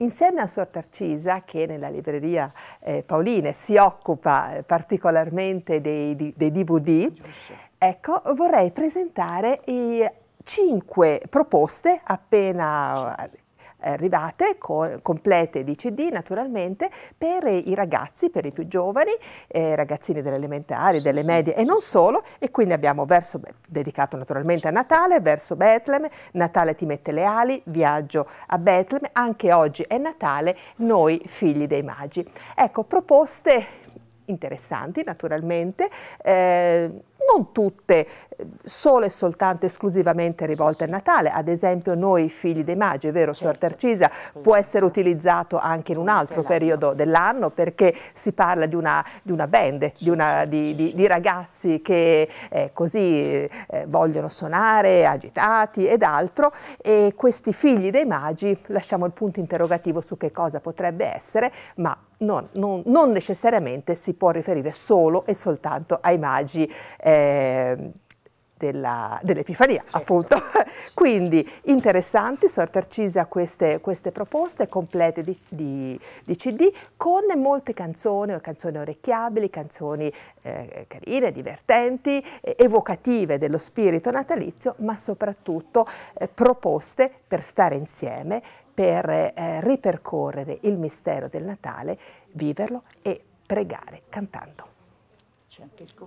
Insieme a Suor Tarcisa, che nella libreria eh, Paoline si occupa eh, particolarmente dei, dei DVD, ecco, vorrei presentare i cinque proposte appena eh, arrivate, co- complete di CD naturalmente, per i ragazzi, per i più giovani, eh, ragazzini delle elementari, delle medie e non solo, e quindi abbiamo verso, dedicato naturalmente a Natale, verso Bethlehem, Natale ti mette le ali, viaggio a Bethlehem, anche oggi è Natale, noi figli dei magi. Ecco, proposte interessanti naturalmente, eh, non tutte eh, solo e soltanto esclusivamente rivolte a Natale, ad esempio noi figli dei Magi, è vero certo. Suor Tarcisa, può essere utilizzato anche in un altro periodo dell'anno perché si parla di una, di una band, di, una, di, di, ragazzi che eh, così eh, vogliono suonare, agitati ed altro e questi figli dei Magi, lasciamo il punto interrogativo su che cosa potrebbe essere, ma non, non, non necessariamente si può riferire solo e soltanto ai magi. Eh, dell'Epifania, dell certo. appunto. Quindi interessanti, Sor Tarcisia queste, queste proposte complete di, di, di, CD con molte canzoni, canzoni orecchiabili, canzoni eh, carine, divertenti, eh, evocative dello spirito natalizio, ma soprattutto eh, proposte per stare insieme, per eh, ripercorrere il mistero del Natale, viverlo e pregare cantando. C'è